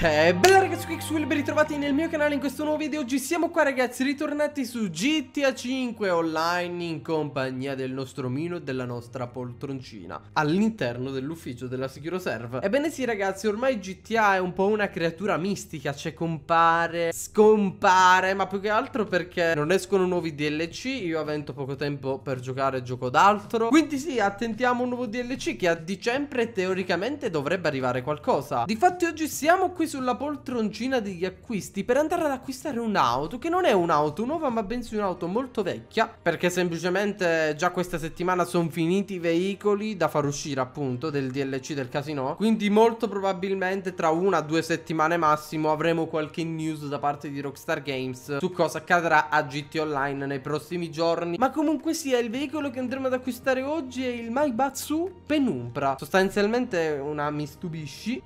Eh, bella ragazzi, qui Xwill, ben ritrovati nel mio canale in questo nuovo video Oggi siamo qua ragazzi, ritornati su GTA 5 online in compagnia del nostro Mino e della nostra poltroncina All'interno dell'ufficio della SecuroServe Ebbene sì ragazzi, ormai GTA è un po' una creatura mistica Cioè compare, scompare, ma più che altro perché non escono nuovi DLC Io avendo poco tempo per giocare gioco d'altro Quindi sì, attentiamo un nuovo DLC che a dicembre teoricamente dovrebbe arrivare qualcosa Difatti oggi siamo qui sulla poltroncina degli acquisti per andare ad acquistare un'auto che non è un'auto nuova ma bensì un'auto molto vecchia perché semplicemente già questa settimana sono finiti i veicoli da far uscire appunto del DLC del casino quindi molto probabilmente tra una o due settimane massimo avremo qualche news da parte di Rockstar Games su cosa accadrà a GT Online nei prossimi giorni ma comunque sia il veicolo che andremo ad acquistare oggi è il Maibatsu Penumbra sostanzialmente una mi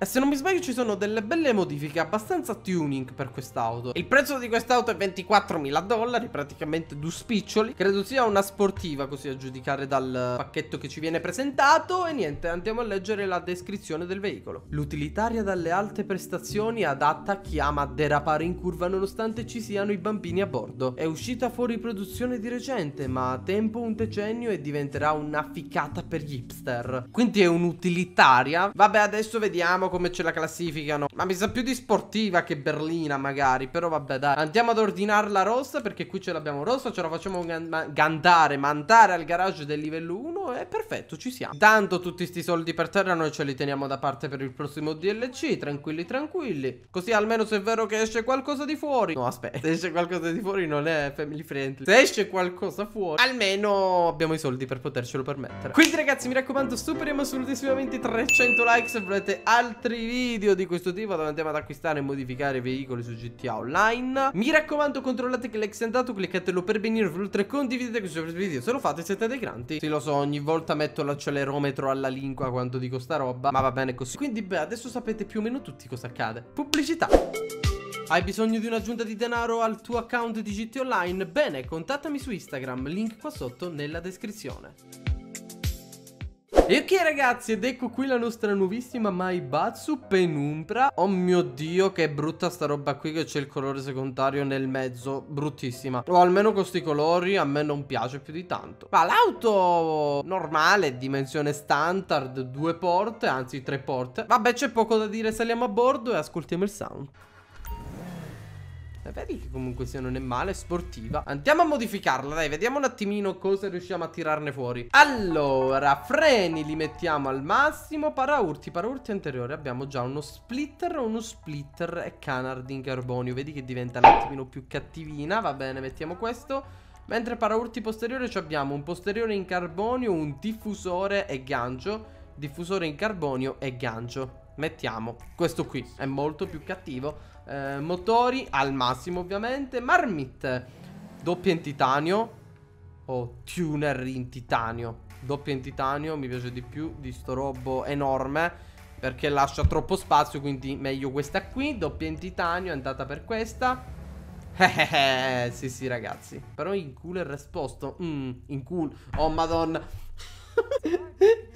e se non mi sbaglio ci sono delle belle delle modifiche abbastanza tuning per quest'auto. Il prezzo di quest'auto è 24.000 dollari, praticamente due spiccioli. Credo sia una sportiva così a giudicare dal pacchetto che ci viene presentato. E niente, andiamo a leggere la descrizione del veicolo. L'utilitaria dalle alte prestazioni adatta a chi ama derapare in curva nonostante ci siano i bambini a bordo. È uscita fuori produzione di recente, ma a tempo un decennio e diventerà una ficcata per gli hipster. Quindi è un'utilitaria. Vabbè, adesso vediamo come ce la classificano. Ma mi sa sa più di sportiva che berlina magari Però vabbè dai Andiamo ad ordinarla rossa perché qui ce l'abbiamo rossa Ce la facciamo gandare, mandare al garage del livello 1 E perfetto ci siamo Tanto tutti sti soldi per terra noi ce li teniamo da parte per il prossimo DLC Tranquilli tranquilli Così almeno se è vero che esce qualcosa di fuori No aspetta Se esce qualcosa di fuori non è family friendly Se esce qualcosa fuori Almeno abbiamo i soldi per potercelo permettere Quindi ragazzi mi raccomando superiamo assolutamente 300 like Se volete altri video di questo tipo andiamo ad acquistare e modificare veicoli su GTA Online. Mi raccomando, controllate che l'ex è andato, cliccatelo per venire, oltre condividete questo video. Se lo fate siete dei granti. Sì, lo so, ogni volta metto l'accelerometro alla lingua quando dico sta roba, ma va bene così. Quindi, beh, adesso sapete più o meno tutti cosa accade. Pubblicità. Hai bisogno di un'aggiunta di denaro al tuo account di GT Online? Bene, contattami su Instagram, link qua sotto nella descrizione. E ok ragazzi ed ecco qui la nostra nuovissima Maibatsu Penumbra Oh mio dio che brutta sta roba qui che c'è il colore secondario nel mezzo Bruttissima O almeno con questi colori a me non piace più di tanto Ma l'auto normale dimensione standard Due porte anzi tre porte Vabbè c'è poco da dire saliamo a bordo e ascoltiamo il sound eh, vedi che comunque sia non è male, sportiva Andiamo a modificarla, dai, vediamo un attimino cosa riusciamo a tirarne fuori Allora, freni li mettiamo al massimo Paraurti, paraurti anteriore Abbiamo già uno splitter, uno splitter e canard in carbonio Vedi che diventa un attimino più cattivina Va bene, mettiamo questo Mentre paraurti posteriore abbiamo un posteriore in carbonio, un diffusore e gancio Diffusore in carbonio e gancio Mettiamo questo qui, è molto più cattivo eh, Motori al massimo ovviamente Marmit, doppia in titanio O oh, tuner in titanio Doppia in titanio mi piace di più di sto robo enorme Perché lascia troppo spazio quindi meglio questa qui Doppia in titanio è andata per questa eh, eh, eh, sì, sì, ragazzi. Però in culo è risposto. Mm, in culo. Oh, madonna.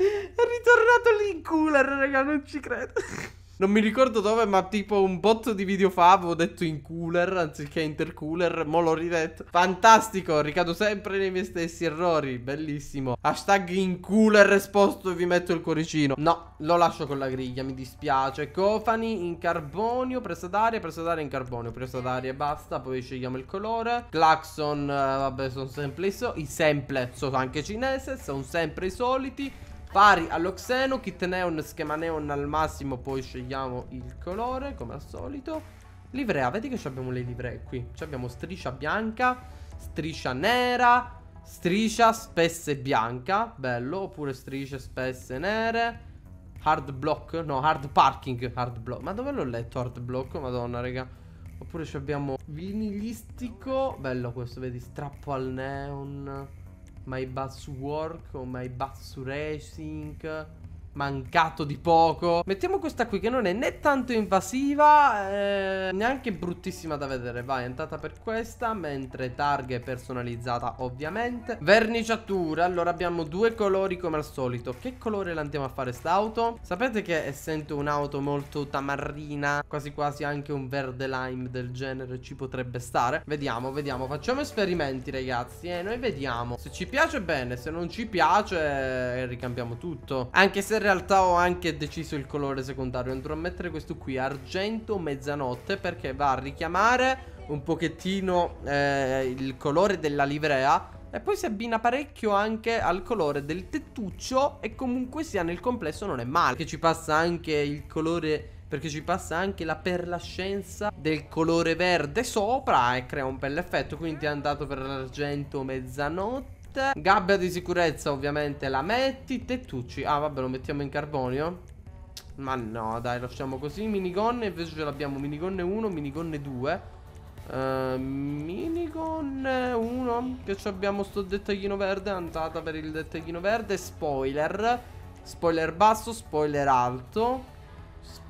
tirato lì in cooler, raga, non ci credo. Non mi ricordo dove, ma tipo un botto di video fa avevo detto in cooler anziché intercooler, mo l'ho ridetto. Fantastico, ricado sempre nei miei stessi errori, bellissimo. Hashtag in cooler esposto e vi metto il cuoricino. No, lo lascio con la griglia, mi dispiace. Cofani in carbonio, presa d'aria, presa d'aria in carbonio, presa d'aria e basta, poi scegliamo il colore. Claxon, eh, vabbè, sono sempre i soliti, sempre, sono anche cinese, sono sempre i soliti pari allo Xeno, kit neon, schema neon al massimo, poi scegliamo il colore come al solito. Livrea, vedi che abbiamo le livree qui. Ci abbiamo striscia bianca, striscia nera, striscia spesse bianca, bello, oppure strisce spesse nere. Hard block, no, hard parking, hard block. Ma dove l'ho letto hard block? Madonna, raga. Oppure abbiamo vinilistico, bello questo, vedi, strappo al neon. My Batsu Work o My Batsu Racing mancato di poco. Mettiamo questa qui che non è né tanto invasiva, eh, neanche bruttissima da vedere. Vai, è andata per questa, mentre targa è personalizzata ovviamente. Verniciatura, allora abbiamo due colori come al solito. Che colore l'andiamo a fare st'auto? Sapete che essendo un'auto molto tamarrina, quasi quasi anche un verde lime del genere ci potrebbe stare. Vediamo, vediamo, facciamo esperimenti ragazzi e eh, noi vediamo. Se ci piace bene, se non ci piace eh, ricambiamo tutto. Anche se realtà ho anche deciso il colore secondario Andrò a mettere questo qui, argento mezzanotte Perché va a richiamare un pochettino eh, il colore della livrea e poi si abbina parecchio anche al colore del tettuccio e comunque sia nel complesso non è male Che ci passa anche il colore perché ci passa anche la perlascenza del colore verde sopra e crea un bel effetto quindi è andato per l'argento mezzanotte Gabbia di sicurezza ovviamente la metti Tettucci Ah vabbè lo mettiamo in carbonio ma no, dai, lasciamo così. Minigonne, invece ce l'abbiamo. Minigonne 1, minigonne 2. Uh, ehm, minigonne 1. Che abbiamo sto dettaglino verde. Andata per il dettaglino verde. Spoiler. Spoiler basso, spoiler alto.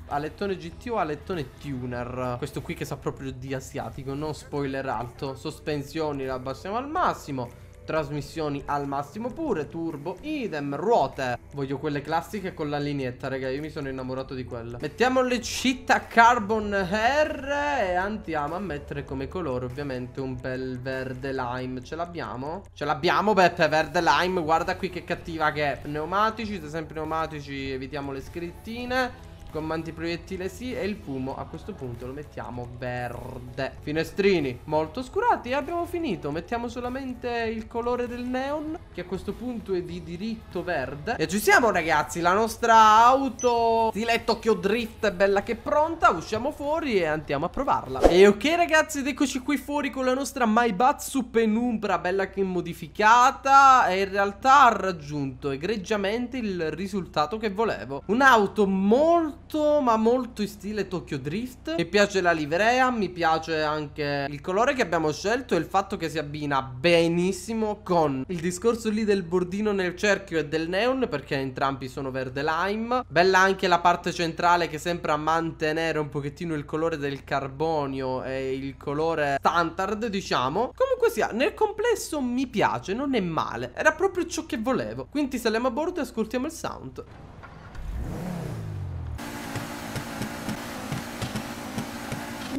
Alettone GT o alettone tuner Questo qui che sa proprio di asiatico non spoiler alto Sospensioni la abbassiamo al massimo Trasmissioni al massimo pure, turbo, idem, ruote Voglio quelle classiche con la lineetta, raga, io mi sono innamorato di quella Mettiamo le città carbon R e andiamo a mettere come colore ovviamente un bel verde lime Ce l'abbiamo? Ce l'abbiamo, Beppe, verde lime, guarda qui che cattiva che è Pneumatici, se sempre pneumatici evitiamo le scrittine Gomma proiettile sì e il fumo a questo punto lo mettiamo verde Finestrini molto oscurati abbiamo finito Mettiamo solamente il colore del neon che a questo punto è di diritto verde E ci siamo ragazzi la nostra auto stiletto che ho drift è bella che è pronta Usciamo fuori e andiamo a provarla E ok ragazzi ed eccoci qui fuori con la nostra Maibatsu Penumbra bella che è modificata E in realtà ha raggiunto egregiamente il risultato che volevo Un'auto molto molto ma molto in stile Tokyo Drift Mi piace la livrea, mi piace anche il colore che abbiamo scelto e il fatto che si abbina benissimo con il discorso lì del bordino nel cerchio e del neon perché entrambi sono verde lime Bella anche la parte centrale che sembra mantenere un pochettino il colore del carbonio e il colore standard diciamo Comunque sia, nel complesso mi piace, non è male, era proprio ciò che volevo Quindi saliamo a bordo e ascoltiamo il sound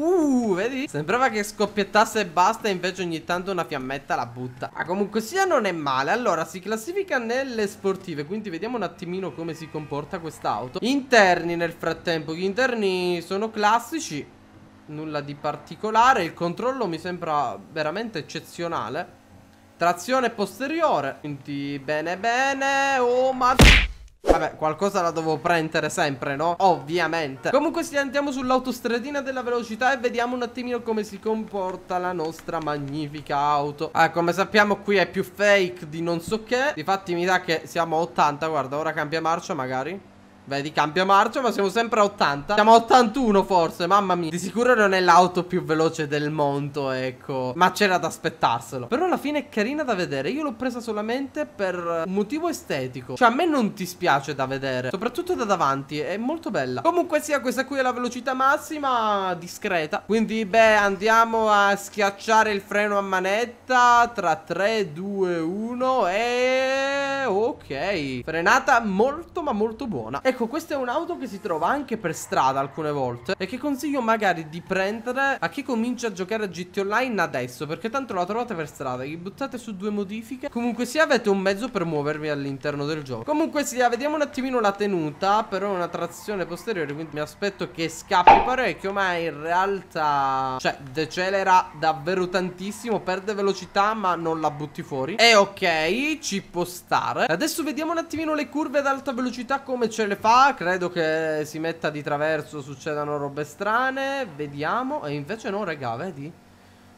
Uh, vedi? Sembrava che scoppiettasse e basta, invece ogni tanto una fiammetta la butta. Ma ah, comunque sia non è male. Allora, si classifica nelle sportive, quindi vediamo un attimino come si comporta quest'auto. Interni nel frattempo, gli interni sono classici, nulla di particolare. Il controllo mi sembra veramente eccezionale. Trazione posteriore, quindi bene bene. Oh, ma... Vabbè, qualcosa la devo prendere sempre, no? Ovviamente. Comunque sì, andiamo sull'autostradina della velocità e vediamo un attimino come si comporta la nostra magnifica auto. Ah, come sappiamo qui è più fake di non so che. Difatti mi dà che siamo a 80, guarda, ora cambia marcia magari. Vedi, cambio marcia, ma siamo sempre a 80. Siamo a 81 forse, mamma mia. Di sicuro non è l'auto più veloce del mondo, ecco. Ma c'era da aspettarselo. Però alla fine è carina da vedere. Io l'ho presa solamente per un motivo estetico. Cioè, a me non ti spiace da vedere. Soprattutto da davanti, è molto bella. Comunque sia, questa qui è la velocità massima, discreta. Quindi, beh, andiamo a schiacciare il freno a manetta. Tra 3, 2, 1 e... Ok. Frenata molto, ma molto buona. E ecco, Ecco, questa è un'auto che si trova anche per strada alcune volte e che consiglio magari di prendere a chi comincia a giocare a GT Online adesso, perché tanto la trovate per strada, gli buttate su due modifiche. Comunque sia avete un mezzo per muovervi all'interno del gioco. Comunque sia, vediamo un attimino la tenuta, però è una trazione posteriore, quindi mi aspetto che scappi parecchio, ma in realtà cioè decelera davvero tantissimo, perde velocità, ma non la butti fuori. E ok, ci può stare. Adesso vediamo un attimino le curve ad alta velocità come ce le fa fa Credo che si metta di traverso Succedano robe strane Vediamo E invece no regà vedi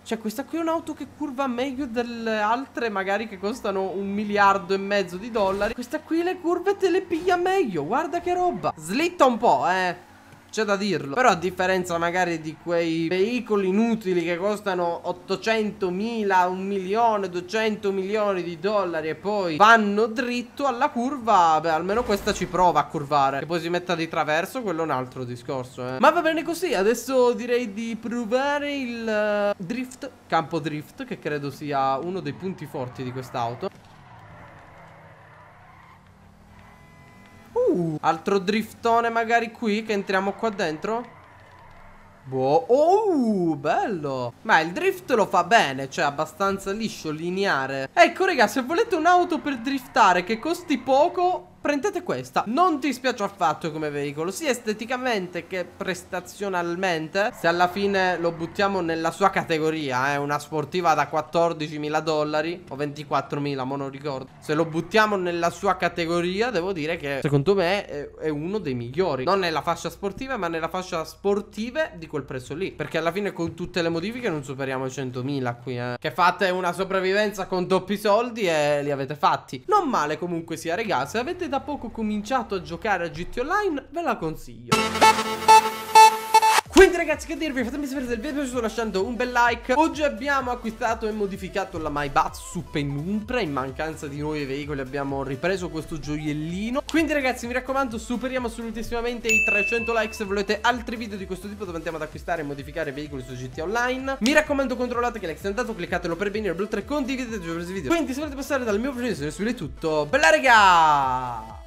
Cioè questa qui è un'auto che curva meglio delle altre Magari che costano un miliardo e mezzo di dollari Questa qui le curve te le piglia meglio Guarda che roba Slitta un po' eh c'è da dirlo Però a differenza magari di quei veicoli inutili che costano 800 mila, 1 milione, 200 milioni di dollari E poi vanno dritto alla curva Beh almeno questa ci prova a curvare Che poi si metta di traverso quello è un altro discorso eh. Ma va bene così adesso direi di provare il uh, drift Campo drift che credo sia uno dei punti forti di quest'auto Altro driftone magari qui che entriamo qua dentro Boh, oh, bello Ma il drift lo fa bene, cioè abbastanza liscio, lineare Ecco raga, se volete un'auto per driftare che costi poco prendete questa Non ti spiace affatto come veicolo Sia esteticamente che prestazionalmente Se alla fine lo buttiamo nella sua categoria eh, Una sportiva da 14.000 dollari O 24.000 ma non ricordo Se lo buttiamo nella sua categoria Devo dire che secondo me è, è uno dei migliori Non nella fascia sportiva ma nella fascia sportive di quel prezzo lì Perché alla fine con tutte le modifiche non superiamo i 100.000 qui eh. Che fate una sopravvivenza con doppi soldi e li avete fatti Non male comunque sia regà Se avete da poco cominciato a giocare a GT Online, ve la consiglio. Quindi ragazzi che dirvi Fatemi sapere se il video vi è piaciuto lasciando un bel like Oggi abbiamo acquistato e modificato la MyBat Maibatsu Penumbra In mancanza di nuovi veicoli abbiamo ripreso questo gioiellino Quindi ragazzi mi raccomando superiamo assolutissimamente i 300 like Se volete altri video di questo tipo dove andiamo ad acquistare e modificare veicoli su GTA Online Mi raccomando controllate che like è andato Cliccatelo per venire oltre condividete il video Quindi se volete passare dal mio profilo se ne tutto Bella regà